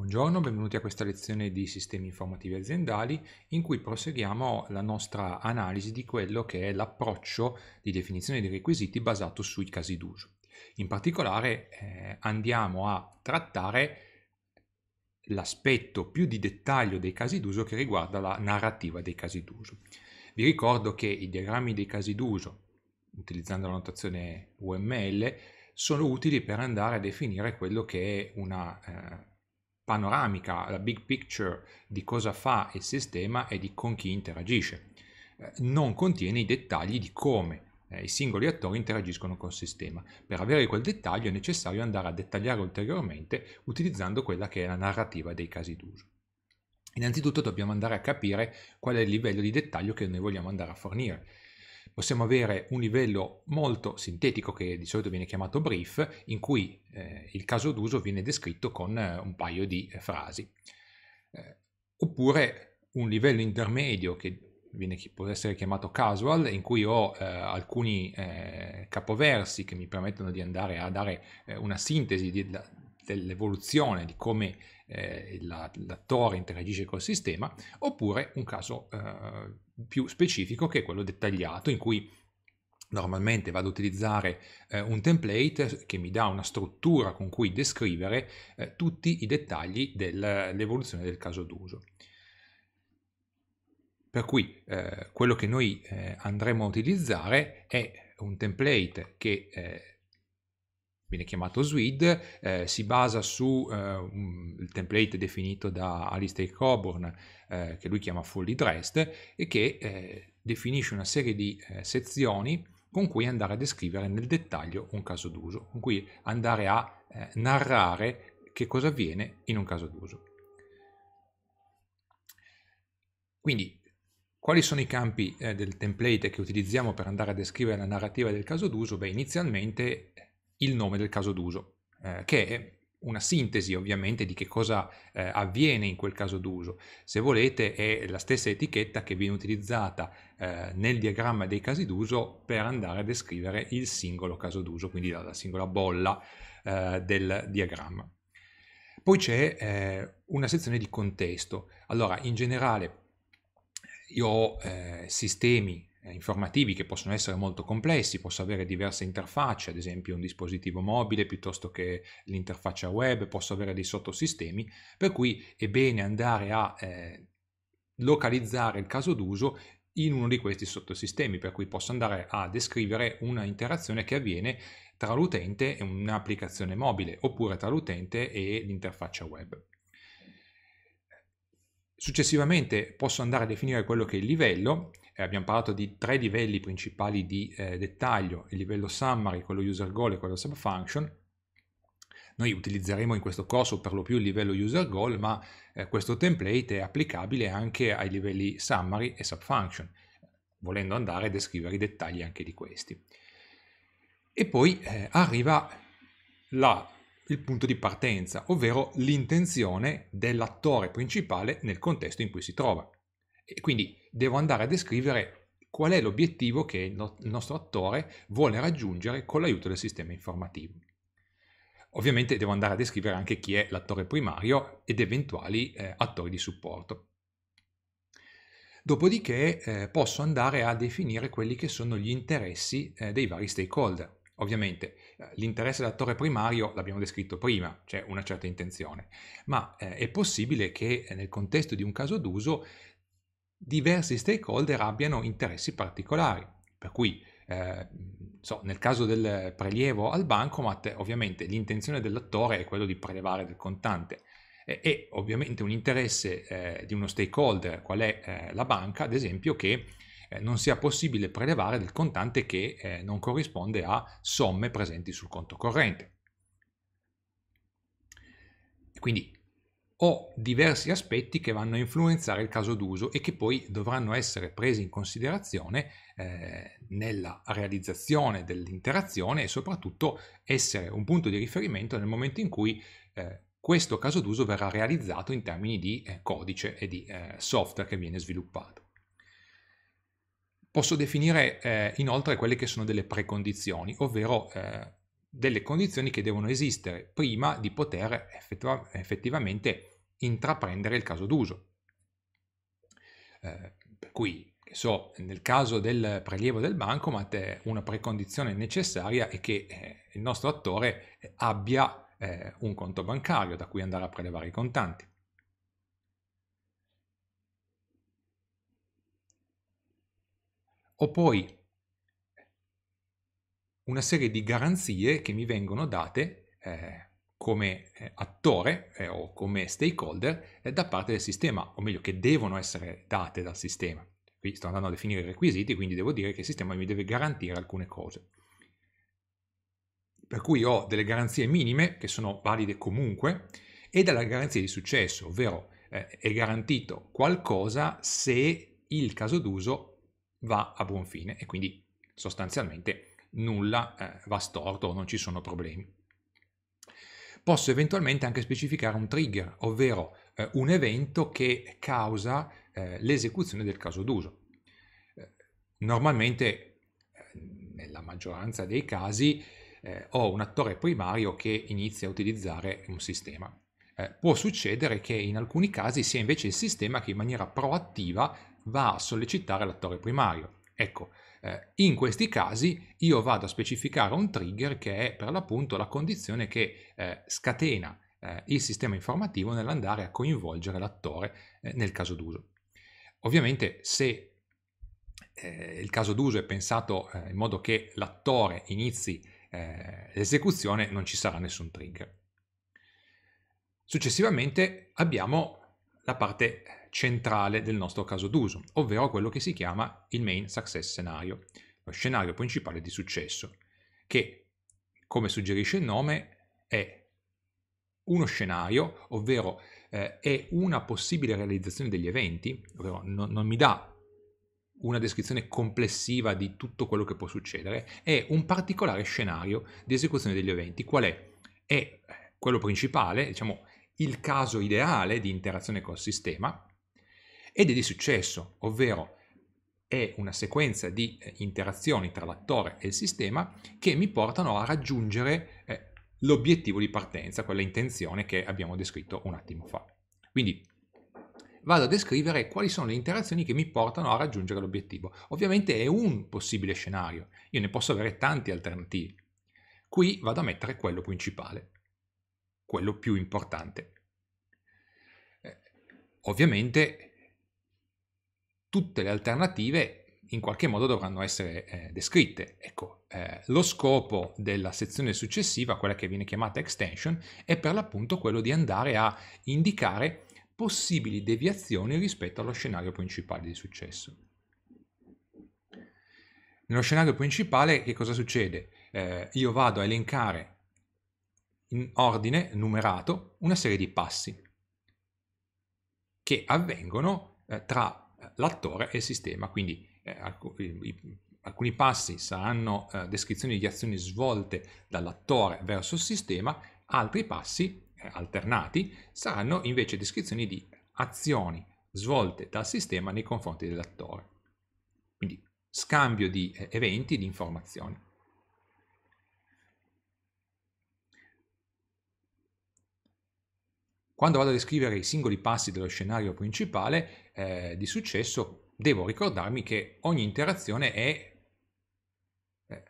Buongiorno, benvenuti a questa lezione di sistemi informativi aziendali in cui proseguiamo la nostra analisi di quello che è l'approccio di definizione dei requisiti basato sui casi d'uso. In particolare eh, andiamo a trattare l'aspetto più di dettaglio dei casi d'uso che riguarda la narrativa dei casi d'uso. Vi ricordo che i diagrammi dei casi d'uso, utilizzando la notazione UML, sono utili per andare a definire quello che è una... Eh, panoramica, la big picture di cosa fa il sistema e di con chi interagisce. Eh, non contiene i dettagli di come eh, i singoli attori interagiscono col sistema. Per avere quel dettaglio è necessario andare a dettagliare ulteriormente utilizzando quella che è la narrativa dei casi d'uso. Innanzitutto dobbiamo andare a capire qual è il livello di dettaglio che noi vogliamo andare a fornire possiamo avere un livello molto sintetico che di solito viene chiamato brief, in cui eh, il caso d'uso viene descritto con eh, un paio di eh, frasi. Eh, oppure un livello intermedio che viene, può essere chiamato casual, in cui ho eh, alcuni eh, capoversi che mi permettono di andare a dare una sintesi di, dell'evoluzione di come eh, l'attore interagisce col sistema, oppure un caso eh, più specifico che è quello dettagliato in cui normalmente vado ad utilizzare eh, un template che mi dà una struttura con cui descrivere eh, tutti i dettagli dell'evoluzione del caso d'uso. Per cui eh, quello che noi eh, andremo a utilizzare è un template che viene chiamato SWID, eh, si basa sul eh, template definito da Alistair Coburn, eh, che lui chiama Fully Dressed, e che eh, definisce una serie di eh, sezioni con cui andare a descrivere nel dettaglio un caso d'uso, con cui andare a eh, narrare che cosa avviene in un caso d'uso. Quindi, quali sono i campi del template che utilizziamo per andare a descrivere la narrativa del caso d'uso? Beh, inizialmente il nome del caso d'uso, eh, che è una sintesi ovviamente di che cosa eh, avviene in quel caso d'uso. Se volete è la stessa etichetta che viene utilizzata eh, nel diagramma dei casi d'uso per andare a descrivere il singolo caso d'uso, quindi la, la singola bolla eh, del diagramma. Poi c'è eh, una sezione di contesto. Allora, in generale io ho eh, sistemi eh, informativi che possono essere molto complessi, posso avere diverse interfacce, ad esempio un dispositivo mobile piuttosto che l'interfaccia web, posso avere dei sottosistemi, per cui è bene andare a eh, localizzare il caso d'uso in uno di questi sottosistemi, per cui posso andare a descrivere una interazione che avviene tra l'utente e un'applicazione mobile, oppure tra l'utente e l'interfaccia web. Successivamente posso andare a definire quello che è il livello eh, abbiamo parlato di tre livelli principali di eh, dettaglio, il livello summary, quello user goal e quello sub function. Noi utilizzeremo in questo corso per lo più il livello user goal, ma eh, questo template è applicabile anche ai livelli summary e sub function, volendo andare a descrivere i dettagli anche di questi. E poi eh, arriva la, il punto di partenza, ovvero l'intenzione dell'attore principale nel contesto in cui si trova. E quindi devo andare a descrivere qual è l'obiettivo che il, no- il nostro attore vuole raggiungere con l'aiuto del sistema informativo. Ovviamente devo andare a descrivere anche chi è l'attore primario ed eventuali eh, attori di supporto. Dopodiché eh, posso andare a definire quelli che sono gli interessi eh, dei vari stakeholder. Ovviamente eh, l'interesse dell'attore primario l'abbiamo descritto prima, c'è cioè una certa intenzione, ma eh, è possibile che nel contesto di un caso d'uso diversi stakeholder abbiano interessi particolari, per cui eh, so, nel caso del prelievo al bancomat ovviamente l'intenzione dell'attore è quello di prelevare del contante e, e ovviamente un interesse eh, di uno stakeholder qual è eh, la banca ad esempio che eh, non sia possibile prelevare del contante che eh, non corrisponde a somme presenti sul conto corrente. Quindi o diversi aspetti che vanno a influenzare il caso d'uso e che poi dovranno essere presi in considerazione eh, nella realizzazione dell'interazione e soprattutto essere un punto di riferimento nel momento in cui eh, questo caso d'uso verrà realizzato in termini di eh, codice e di eh, software che viene sviluppato. Posso definire eh, inoltre quelle che sono delle precondizioni, ovvero eh, delle condizioni che devono esistere prima di poter effettiva effettivamente intraprendere il caso d'uso. Eh, per cui, so, nel caso del prelievo del bancomat una precondizione necessaria è che eh, il nostro attore eh, abbia eh, un conto bancario da cui andare a prelevare i contanti. O poi una serie di garanzie che mi vengono date eh, come eh, attore eh, o come stakeholder eh, da parte del sistema, o meglio che devono essere date dal sistema. Qui sto andando a definire i requisiti, quindi devo dire che il sistema mi deve garantire alcune cose. Per cui ho delle garanzie minime che sono valide comunque e della garanzia di successo, ovvero eh, è garantito qualcosa se il caso d'uso va a buon fine e quindi sostanzialmente nulla eh, va storto o non ci sono problemi posso eventualmente anche specificare un trigger, ovvero eh, un evento che causa eh, l'esecuzione del caso d'uso. Eh, normalmente, eh, nella maggioranza dei casi, eh, ho un attore primario che inizia a utilizzare un sistema. può succedere che in alcuni casi sia invece il sistema che in maniera proattiva va a sollecitare l'attore primario. Ecco, eh, in questi casi io vado a specificare un trigger che è per l'appunto la condizione che eh, scatena eh, il sistema informativo nell'andare a coinvolgere l'attore eh, nel caso d'uso. Ovviamente se eh, il caso d'uso è pensato eh, in modo che l'attore inizi l'esecuzione non ci sarà nessun trigger. Successivamente abbiamo la parte centrale del nostro caso d'uso, ovvero quello che si chiama il main success scenario, lo scenario principale di successo, che, come suggerisce il nome, è uno scenario, ovvero eh, è una possibile realizzazione degli eventi, ovvero non, non mi dà una descrizione complessiva di tutto quello che può succedere, è un particolare scenario di esecuzione degli eventi. Qual è? È quello principale, diciamo, il caso ideale di interazione col sistema, ed è di successo, ovvero è una sequenza di eh, interazioni tra l'attore e il sistema che mi portano a raggiungere eh, l'obiettivo di partenza, quella intenzione che abbiamo descritto un attimo fa. Quindi vado a descrivere quali sono le interazioni che mi portano a raggiungere l'obiettivo. Ovviamente è un possibile scenario, io ne posso avere tanti alternativi. Qui vado a mettere quello principale, quello più importante. Eh, ovviamente tutte le alternative in qualche modo dovranno essere eh, descritte. Ecco, eh, lo scopo della sezione successiva, quella che viene chiamata extension, è per l'appunto quello di andare a indicare possibili deviazioni rispetto allo scenario principale di successo. Nello scenario principale che cosa succede? Eh, io vado a elencare in ordine numerato una serie di passi che avvengono eh, tra l'attore e il sistema, quindi eh, alcuni passi saranno eh, descrizioni di azioni svolte dall'attore verso il sistema, altri passi eh, alternati saranno invece descrizioni di azioni svolte dal sistema nei confronti dell'attore. Quindi scambio di eh, eventi e di informazioni. Quando vado a descrivere i singoli passi dello scenario principale eh, di successo, devo ricordarmi che ogni interazione è eh,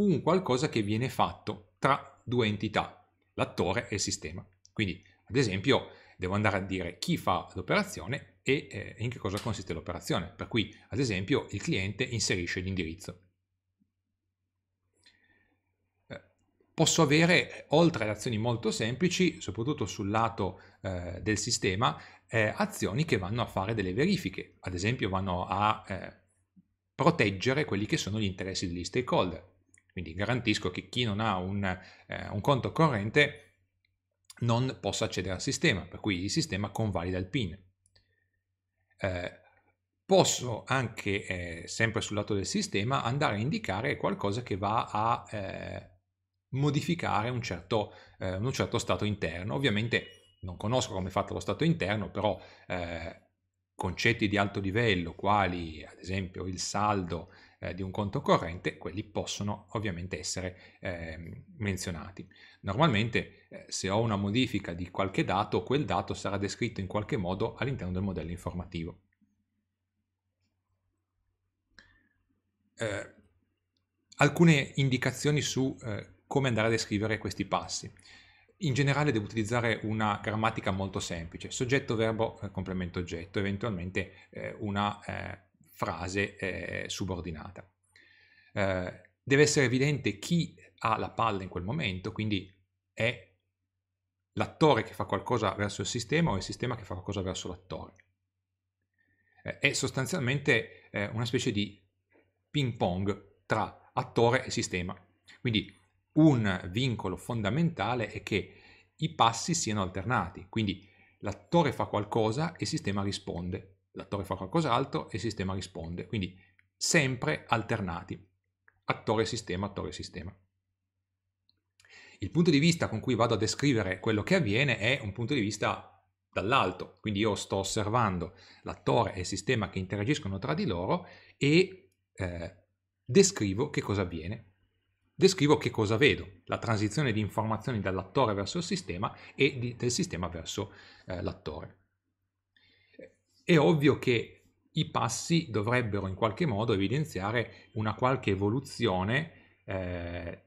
un qualcosa che viene fatto tra due entità, l'attore e il sistema. Quindi, ad esempio, devo andare a dire chi fa l'operazione e eh, in che cosa consiste l'operazione. Per cui, ad esempio, il cliente inserisce l'indirizzo. posso avere, oltre ad azioni molto semplici, soprattutto sul lato eh, del sistema, eh, azioni che vanno a fare delle verifiche, ad esempio vanno a eh, proteggere quelli che sono gli interessi degli stakeholder. Quindi garantisco che chi non ha un, eh, un conto corrente non possa accedere al sistema, per cui il sistema convalida il PIN. Eh, posso anche, eh, sempre sul lato del sistema, andare a indicare qualcosa che va a modificare un certo, eh, un certo stato interno. Ovviamente non conosco come è fatto lo stato interno, però eh, concetti di alto livello, quali ad esempio il saldo eh, di un conto corrente, quelli possono ovviamente essere eh, menzionati. Normalmente eh, se ho una modifica di qualche dato, quel dato sarà descritto in qualche modo all'interno del modello informativo. Eh, alcune indicazioni su eh, come andare a descrivere questi passi. In generale devo utilizzare una grammatica molto semplice, soggetto, verbo, eh, complemento, oggetto, eventualmente eh, una eh, frase eh, subordinata. Eh, deve essere evidente chi ha la palla in quel momento, quindi è l'attore che fa qualcosa verso il sistema o il sistema che fa qualcosa verso l'attore. Eh, è sostanzialmente una specie di ping pong tra attore e sistema. Quindi un vincolo fondamentale è che i passi siano alternati, quindi l'attore fa qualcosa e il sistema risponde, l'attore fa qualcos'altro e il sistema risponde, quindi sempre alternati, attore-sistema, attore-sistema. Il punto di vista con cui vado a descrivere quello che avviene è un punto di vista dall'alto, quindi io sto osservando l'attore e il sistema che interagiscono tra di loro e eh, descrivo che cosa avviene descrivo che cosa vedo, la transizione di informazioni dall'attore verso il sistema e di, del sistema verso eh, l'attore. È ovvio che i passi dovrebbero in qualche modo evidenziare una qualche evoluzione eh,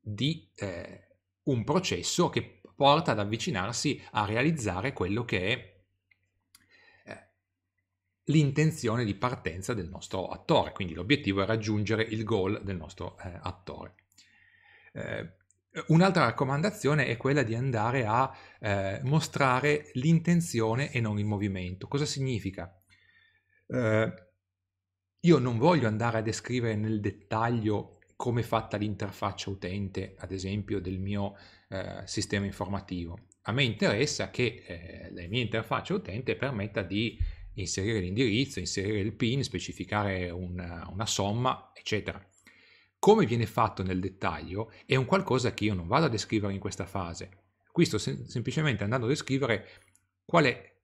di eh, un processo che porta ad avvicinarsi a realizzare quello che è l'intenzione di partenza del nostro attore, quindi l'obiettivo è raggiungere il goal del nostro eh, attore. Eh, un'altra raccomandazione è quella di andare a eh, mostrare l'intenzione e non il movimento. Cosa significa? Eh, io non voglio andare a descrivere nel dettaglio come è fatta l'interfaccia utente, ad esempio, del mio eh, sistema informativo. A me interessa che eh, la mia interfaccia utente permetta di inserire l'indirizzo, inserire il PIN, specificare una, una somma, eccetera. Come viene fatto nel dettaglio è un qualcosa che io non vado a descrivere in questa fase. Qui sto sem- semplicemente andando a descrivere qual è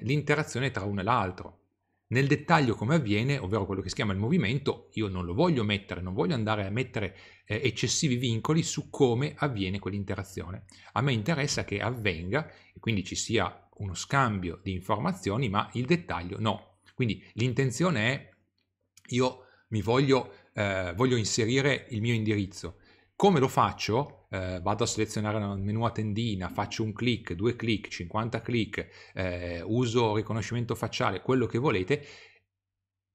l'interazione tra uno e l'altro. Nel dettaglio come avviene, ovvero quello che si chiama il movimento, io non lo voglio mettere, non voglio andare a mettere eh, eccessivi vincoli su come avviene quell'interazione. A me interessa che avvenga e quindi ci sia uno scambio di informazioni, ma il dettaglio no. Quindi l'intenzione è io mi voglio, eh, voglio inserire il mio indirizzo. Come lo faccio? Eh, vado a selezionare nel menu a tendina, faccio un clic, due clic, 50 clic, eh, uso riconoscimento facciale, quello che volete,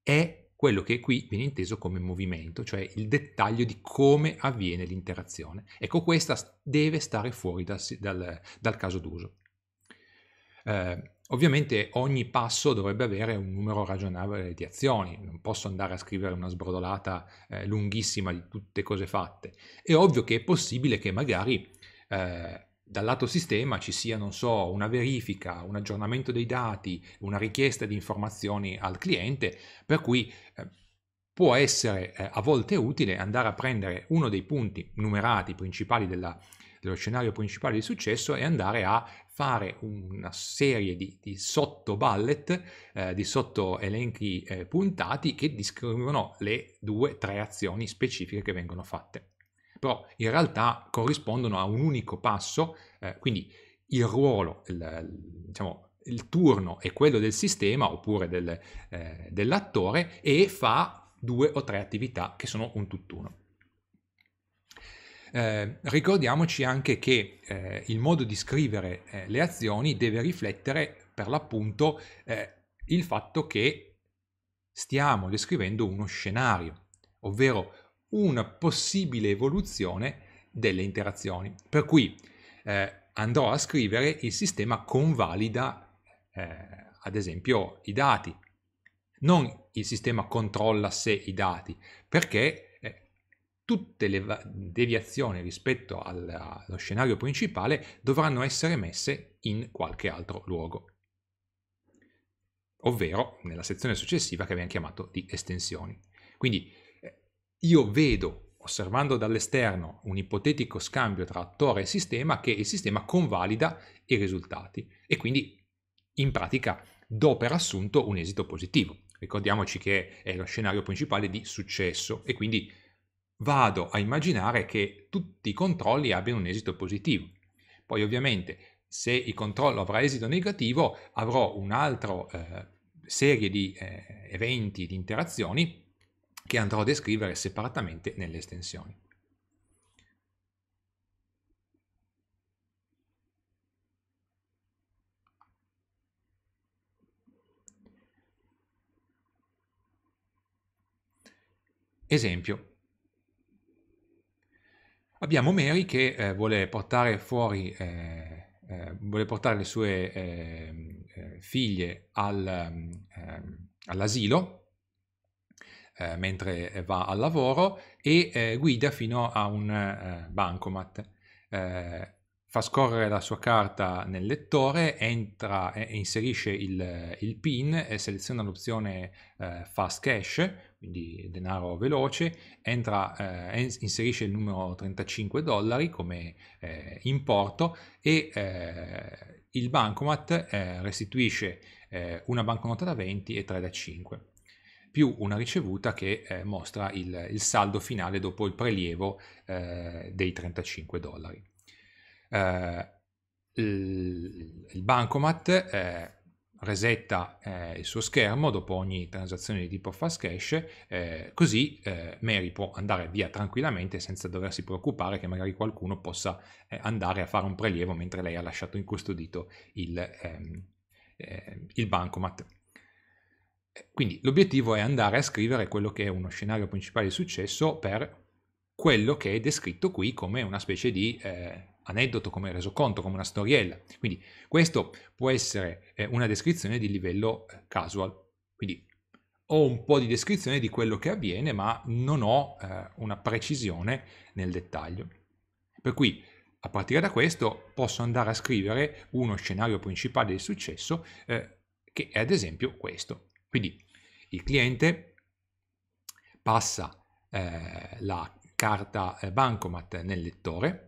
è quello che qui viene inteso come movimento, cioè il dettaglio di come avviene l'interazione. Ecco, questa deve stare fuori dal, dal, dal caso d'uso. Eh, ovviamente ogni passo dovrebbe avere un numero ragionevole di azioni, non posso andare a scrivere una sbrodolata eh, lunghissima di tutte cose fatte. È ovvio che è possibile che magari eh, dal lato sistema ci sia, non so, una verifica, un aggiornamento dei dati, una richiesta di informazioni al cliente, per cui eh, può essere eh, a volte utile andare a prendere uno dei punti numerati principali della, dello scenario principale di successo e andare a fare una serie di, di sotto ballet, eh, di sotto elenchi eh, puntati che descrivono le due, tre azioni specifiche che vengono fatte. Però in realtà corrispondono a un unico passo, eh, quindi il ruolo, il, diciamo, il turno è quello del sistema oppure del, eh, dell'attore e fa due o tre attività che sono un tutt'uno. Eh, ricordiamoci anche che eh, il modo di scrivere eh, le azioni deve riflettere per l'appunto eh, il fatto che stiamo descrivendo uno scenario, ovvero una possibile evoluzione delle interazioni. Per cui eh, andrò a scrivere il sistema convalida, eh, ad esempio, i dati, non il sistema controlla se i dati, perché tutte le deviazioni rispetto allo scenario principale dovranno essere messe in qualche altro luogo, ovvero nella sezione successiva che abbiamo chiamato di estensioni. Quindi eh, io vedo, osservando dall'esterno, un ipotetico scambio tra attore e sistema che il sistema convalida i risultati e quindi in pratica do per assunto un esito positivo. Ricordiamoci che è lo scenario principale di successo e quindi vado a immaginare che tutti i controlli abbiano un esito positivo. Poi ovviamente se il controllo avrà esito negativo avrò un'altra eh, serie di eh, eventi, di interazioni che andrò a descrivere separatamente nelle estensioni. Esempio, abbiamo Mary che eh, vuole portare fuori, eh, eh, vuole portare le sue ehm, eh, figlie al, ehm, ehm, all'asilo eh, mentre va al lavoro e eh, guida fino a un bancomat. fa scorrere la sua carta nel lettore, entra e inserisce il, il PIN e seleziona l'opzione fast cash quindi denaro veloce, entra, eh, inserisce il numero 35 dollari come eh, importo e eh, il bancomat eh, restituisce eh, una banconota da 20 e 3 da 5 più una ricevuta che eh, mostra il, il, saldo finale dopo il prelievo dei 35 dollari. il, il bancomat resetta eh, il suo schermo dopo ogni transazione di tipo fast cash, eh, così eh, Mary può andare via tranquillamente senza doversi preoccupare che magari qualcuno possa eh, andare a fare un prelievo mentre lei ha lasciato incustodito il, ehm, eh, il bancomat. Quindi l'obiettivo è andare a scrivere quello che è uno scenario principale di successo per quello che è descritto qui come una specie di eh, aneddoto, come resoconto, come una storiella. Quindi questo può essere eh, una descrizione di livello eh, casual. Quindi ho un po' di descrizione di quello che avviene, ma non ho eh, una precisione nel dettaglio. Per cui a partire da questo posso andare a scrivere uno scenario principale di successo eh, che è ad esempio questo. Quindi il cliente passa eh, la carta eh, bancomat nel lettore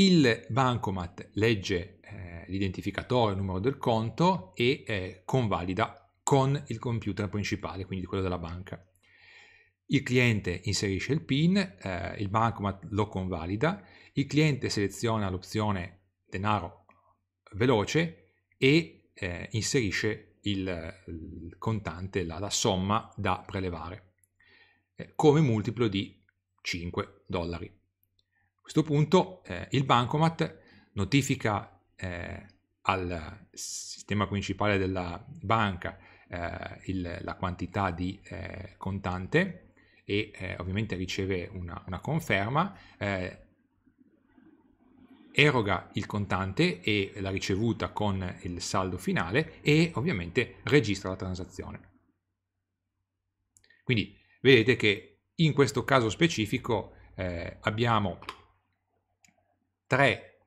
il bancomat legge eh, l'identificatore, il numero del conto e eh, convalida con il computer principale, quindi quello della banca. Il cliente inserisce il PIN, eh, il bancomat lo convalida, il cliente seleziona l'opzione denaro veloce e eh, inserisce il, il contante, la, la, somma da prelevare, eh, come multiplo di 5 dollari questo punto eh, il bancomat notifica eh, al sistema principale della banca eh, il, la quantità di eh, contante e eh, ovviamente riceve una, una conferma, eh, eroga il contante e la ricevuta con il saldo finale e ovviamente registra la transazione. Quindi vedete che in questo caso specifico abbiamo tre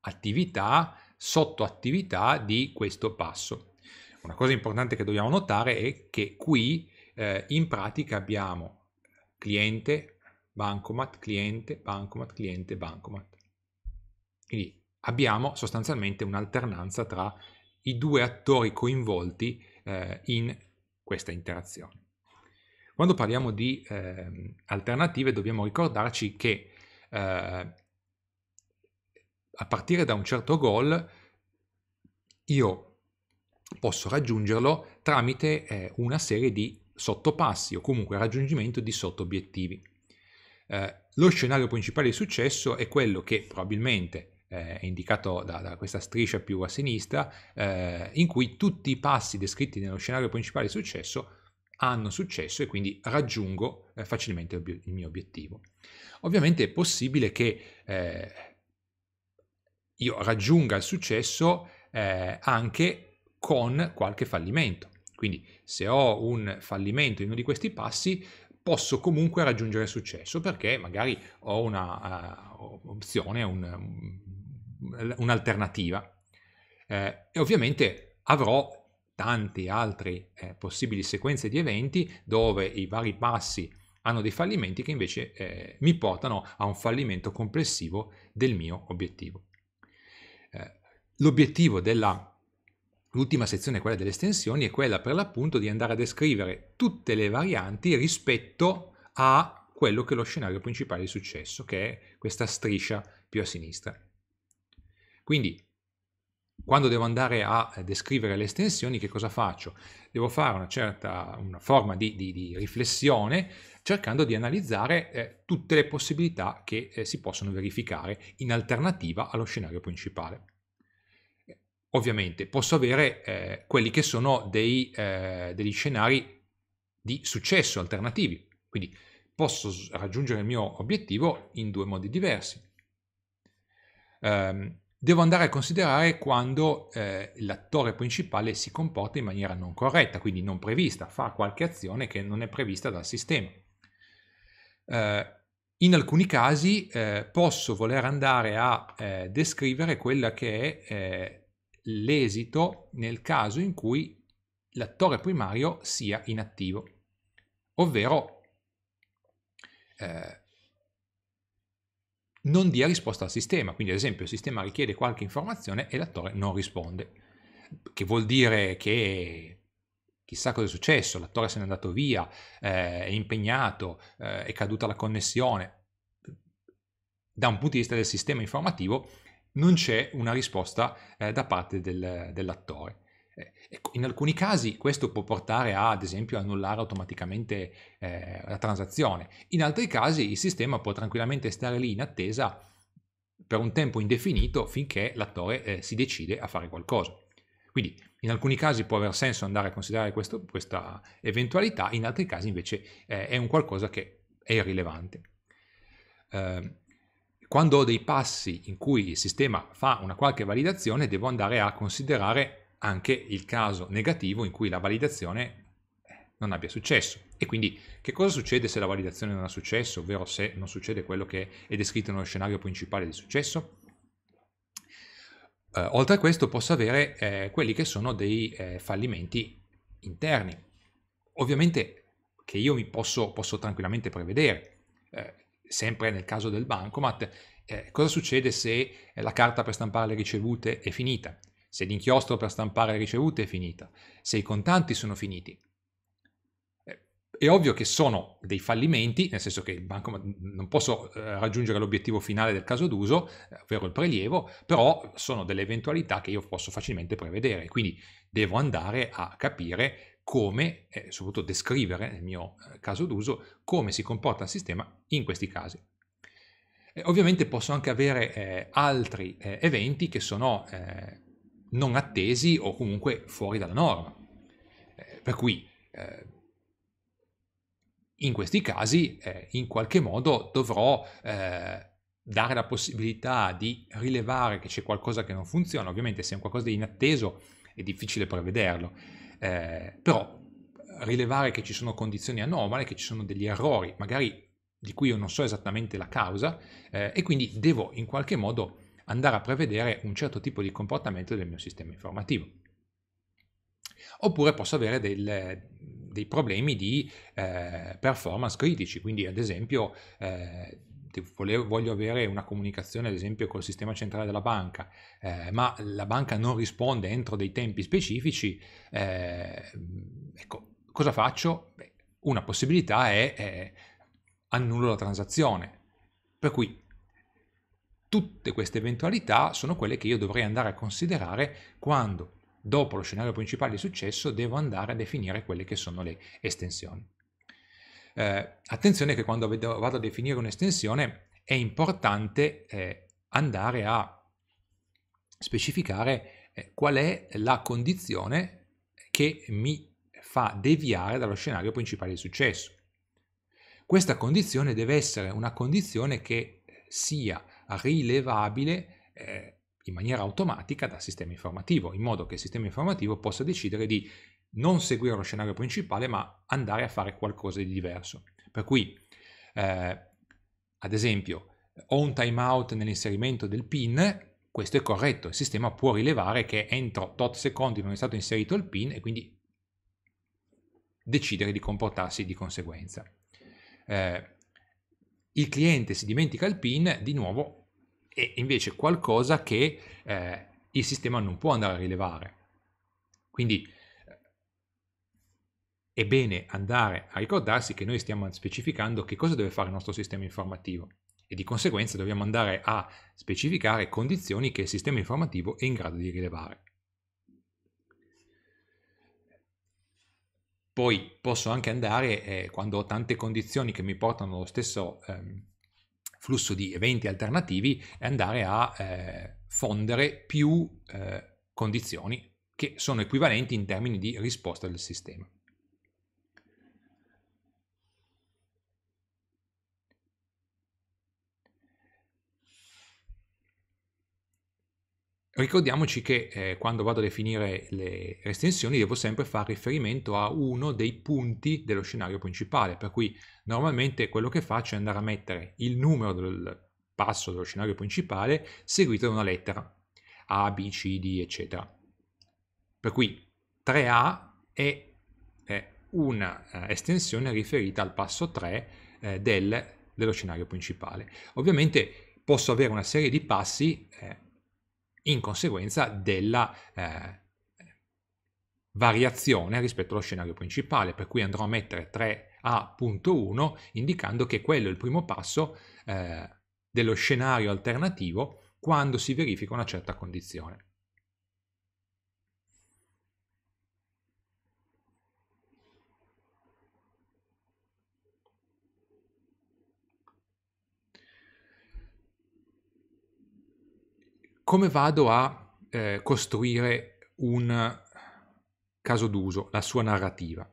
attività, sottoattività di questo passo. Una cosa importante che dobbiamo notare è che qui eh, in pratica abbiamo cliente, bancomat, cliente, bancomat, cliente, bancomat. Quindi abbiamo sostanzialmente un'alternanza tra i due attori coinvolti eh, in questa interazione. Quando parliamo di eh, alternative dobbiamo ricordarci che eh, a partire da un certo goal io posso raggiungerlo tramite eh, una serie di sottopassi o comunque raggiungimento di sottobiettivi. Eh, lo scenario principale di successo è quello che probabilmente eh, è indicato da, da, questa striscia più a sinistra, eh, in cui tutti i passi descritti nello scenario principale di successo hanno successo e quindi raggiungo eh, facilmente il, mio obiettivo. Ovviamente è possibile che io raggiunga il successo eh, anche con qualche fallimento. Quindi se ho un fallimento in uno di questi passi, posso comunque raggiungere successo perché magari ho un'opzione, eh, uh, un, un'alternativa. Eh, e ovviamente avrò tante altre eh, possibili sequenze di eventi dove i vari passi hanno dei fallimenti che invece eh, mi portano a un fallimento complessivo del mio obiettivo. L'obiettivo dell'ultima sezione, quella delle estensioni, è quella per l'appunto di andare a descrivere tutte le varianti rispetto a quello che è lo scenario principale di successo, che è questa striscia più a sinistra. Quindi, quando devo andare a descrivere le estensioni, che cosa faccio? Devo fare una certa una forma di, di, di, riflessione cercando di analizzare eh, tutte le possibilità che eh, si possono verificare in alternativa allo scenario principale ovviamente posso avere eh, quelli che sono dei, eh, degli scenari di successo alternativi. Quindi posso raggiungere il mio obiettivo in due modi diversi. Um, devo andare a considerare quando eh, l'attore principale si comporta in maniera non corretta, quindi non prevista, fa qualche azione che non è prevista dal sistema. Uh, in alcuni casi eh, posso voler andare a eh, descrivere quella che è eh, l'esito nel caso in cui l'attore primario sia inattivo, ovvero eh, non dia risposta al sistema. Quindi ad esempio il sistema richiede qualche informazione e l'attore non risponde, che vuol dire che chissà cosa è successo, l'attore se n'è andato via, eh, è impegnato, eh, è caduta la connessione. Da un punto di vista del sistema informativo non c'è una risposta eh, da parte del, dell'attore. Eh, ecco, in alcuni casi questo può portare a, ad esempio, annullare automaticamente eh, la transazione, in altri casi il sistema può tranquillamente stare lì in attesa per un tempo indefinito finché l'attore eh, si decide a fare qualcosa. Quindi in alcuni casi può aver senso andare a considerare questo, questa eventualità, in altri casi invece eh, è un qualcosa che è irrilevante. Uh, quando ho dei passi in cui il sistema fa una qualche validazione, devo andare a considerare anche il caso negativo in cui la validazione eh, non abbia successo. E quindi che cosa succede se la validazione non ha successo, ovvero se non succede quello che è descritto nello scenario principale di successo? Eh, oltre a questo posso avere eh, quelli che sono dei eh, fallimenti interni. Ovviamente che io mi posso, posso tranquillamente prevedere. Eh, sempre nel caso del bancomat, eh, cosa succede se la carta per stampare le ricevute è finita, se l'inchiostro per stampare le ricevute è finita, se i contanti sono finiti. Eh, è ovvio che sono dei fallimenti, nel senso che il bancomat non posso eh, raggiungere l'obiettivo finale del caso d'uso, ovvero il prelievo, però sono delle eventualità che io posso facilmente prevedere, quindi devo andare a capire come, e eh, soprattutto descrivere nel mio eh, caso d'uso, come si comporta il sistema in questi casi. Eh, ovviamente posso anche avere eh, altri eh, eventi che sono eh, non attesi o comunque fuori dalla norma. per cui in questi casi in qualche modo dovrò dare la possibilità di rilevare che c'è qualcosa che non funziona. Ovviamente se è un qualcosa di inatteso è difficile prevederlo eh, però rilevare che ci sono condizioni anomale, che ci sono degli errori, magari di cui io non so esattamente la causa, eh, e quindi devo in qualche modo andare a prevedere un certo tipo di comportamento del mio sistema informativo. Oppure posso avere del, dei problemi di eh, performance critici, quindi ad esempio eh, volevo, voglio avere una comunicazione ad esempio col sistema centrale della banca, eh, ma la banca non risponde entro dei tempi specifici, eh, ecco, cosa faccio? Beh, una possibilità è, è annullo la transazione. Per cui tutte queste eventualità sono quelle che io dovrei andare a considerare quando, dopo lo scenario principale di successo, devo andare a definire quelle che sono le estensioni. Eh, attenzione che quando vedo, vado a definire un'estensione è importante eh, andare a specificare eh, qual è la condizione che mi fa deviare dallo scenario principale di successo. Questa condizione deve essere una condizione che sia rilevabile eh, in maniera automatica dal sistema informativo, in modo che il sistema informativo possa decidere di non seguire lo scenario principale, ma andare a fare qualcosa di diverso. Per cui, eh, ad esempio, ho un timeout nell'inserimento del PIN, questo è corretto, il sistema può rilevare che entro tot secondi non è stato inserito il PIN e quindi decidere di comportarsi di conseguenza. Eh, il cliente si dimentica il PIN, di nuovo, è invece qualcosa che eh, il sistema non può andare a rilevare. Quindi è bene andare a ricordarsi che noi stiamo specificando che cosa deve fare il nostro sistema informativo e di conseguenza dobbiamo andare a specificare condizioni che il sistema informativo è in grado di rilevare. Poi posso anche andare, eh, quando ho tante condizioni che mi portano allo stesso ehm, flusso di eventi alternativi, andare a eh, fondere più eh, condizioni che sono equivalenti in termini di risposta del sistema. Ricordiamoci che eh, quando vado a definire le estensioni devo sempre fare riferimento a uno dei punti dello scenario principale, per cui normalmente quello che faccio è andare a mettere il numero del passo dello scenario principale seguito da una lettera, A, B, C, D, eccetera. Per cui 3A è, è una eh, estensione riferita al passo 3 eh, del, dello scenario principale. Ovviamente posso avere una serie di passi eh, in conseguenza della eh, variazione rispetto allo scenario principale, per cui andrò a mettere 3a.1 indicando che quello è il primo passo eh, dello scenario alternativo quando si verifica una certa condizione. come vado a eh, costruire un caso d'uso, la sua narrativa?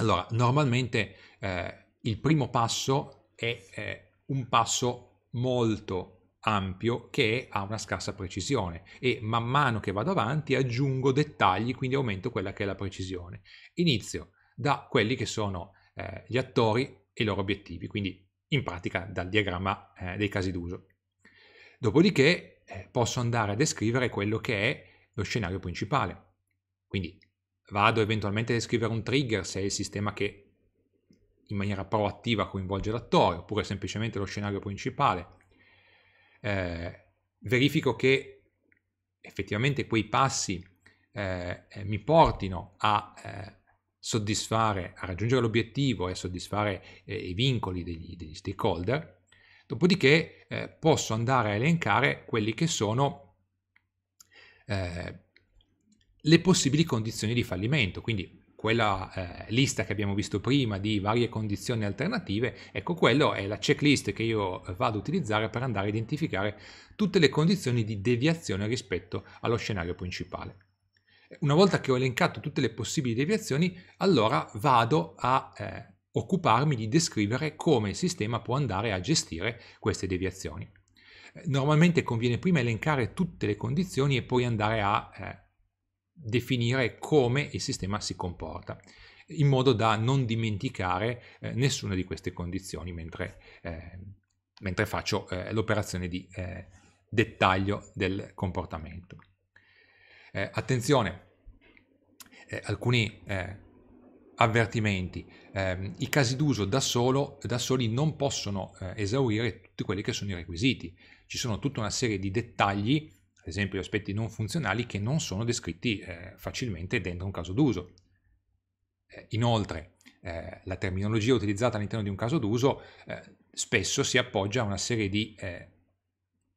Allora, normalmente eh, il primo passo è eh, un passo molto ampio che ha una scarsa precisione e man mano che vado avanti aggiungo dettagli, quindi aumento quella che è la precisione. Inizio da quelli che sono eh, gli attori e i loro obiettivi, quindi in pratica dal diagramma eh, dei casi d'uso. Dopodiché eh, posso andare a descrivere quello che è lo scenario principale. Quindi vado eventualmente a descrivere un trigger se è il sistema che in maniera proattiva coinvolge l'attore, oppure semplicemente lo scenario principale. Eh, verifico che effettivamente quei passi eh, mi portino a eh, soddisfare, a raggiungere l'obiettivo e a soddisfare eh, i vincoli degli, degli stakeholder Dopodiché eh, posso andare a elencare quelli che sono eh, le possibili condizioni di fallimento, quindi quella eh, lista che abbiamo visto prima di varie condizioni alternative, ecco quello è la checklist che io vado ad utilizzare per andare a identificare tutte le condizioni di deviazione rispetto allo scenario principale. Una volta che ho elencato tutte le possibili deviazioni, allora vado a eh, occuparmi di descrivere come il sistema può andare a gestire queste deviazioni. Eh, normalmente conviene prima elencare tutte le condizioni e poi andare a eh, definire come il sistema si comporta, in modo da non dimenticare eh, nessuna di queste condizioni mentre, eh, mentre faccio eh, l'operazione di eh, dettaglio del comportamento. attenzione, alcuni avvertimenti. Eh, I casi d'uso da, solo, da soli non possono eh, esaurire tutti quelli che sono i requisiti. Ci sono tutta una serie di dettagli, ad esempio gli aspetti non funzionali, che non sono descritti eh, facilmente dentro un caso d'uso. Eh, inoltre, eh, la terminologia utilizzata all'interno di un caso d'uso eh, spesso si appoggia a una serie di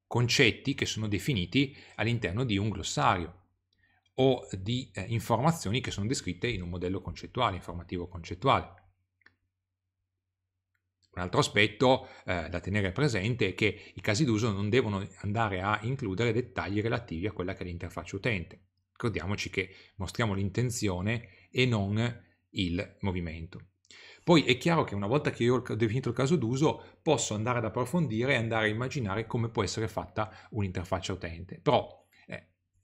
concetti che sono definiti all'interno di un glossario o di eh, informazioni che sono descritte in un modello concettuale, informativo concettuale. Un altro aspetto eh, da tenere presente è che i casi d'uso non devono andare a includere dettagli relativi a quella che è l'interfaccia utente. Ricordiamoci che mostriamo l'intenzione e non il movimento. Poi è chiaro che una volta che io ho definito il caso d'uso posso andare ad approfondire e andare a immaginare come può essere fatta un'interfaccia utente. Però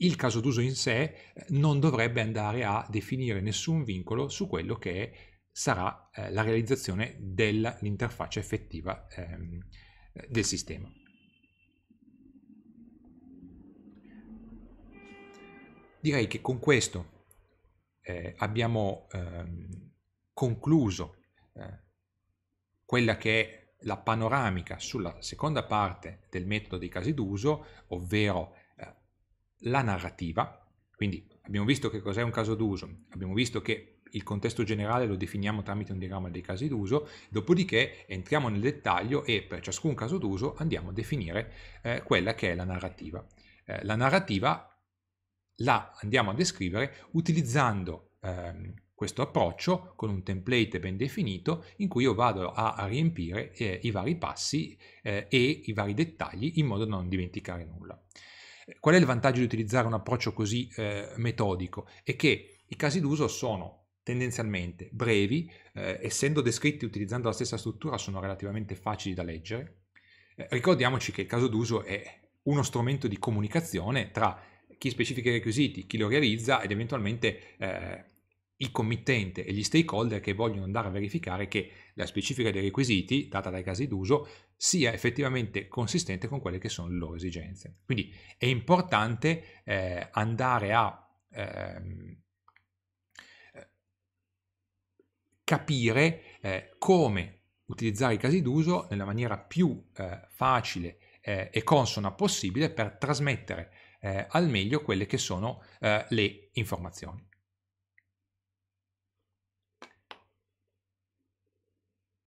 il caso d'uso in sé eh, non dovrebbe andare a definire nessun vincolo su quello che sarà eh, la realizzazione dell'interfaccia effettiva ehm, del sistema. Direi che con questo eh, abbiamo ehm, concluso eh, quella che è la panoramica sulla seconda parte del metodo dei casi d'uso, ovvero la narrativa, quindi abbiamo visto che cos'è un caso d'uso, abbiamo visto che il contesto generale lo definiamo tramite un diagramma dei casi d'uso, dopodiché entriamo nel dettaglio e per ciascun caso d'uso andiamo a definire eh, quella che è la narrativa. Eh, la narrativa la andiamo a descrivere utilizzando ehm, questo approccio con un template ben definito in cui io vado a, a riempire eh, i vari passi eh, e i vari dettagli in modo da non dimenticare nulla. Qual è il vantaggio di utilizzare un approccio così eh, metodico? È che i casi d'uso sono tendenzialmente brevi, eh, essendo descritti utilizzando la stessa struttura sono relativamente facili da leggere. Eh, ricordiamoci che il caso d'uso è uno strumento di comunicazione tra chi specifica i requisiti, chi lo realizza ed eventualmente eh, il committente e gli stakeholder che vogliono andare a verificare che la specifica dei requisiti data dai casi d'uso sia effettivamente consistente con quelle che sono le loro esigenze. Quindi è importante eh, andare a eh, capire eh, come utilizzare i casi d'uso nella maniera più eh, facile eh, e consona possibile per trasmettere eh, al meglio quelle che sono le informazioni.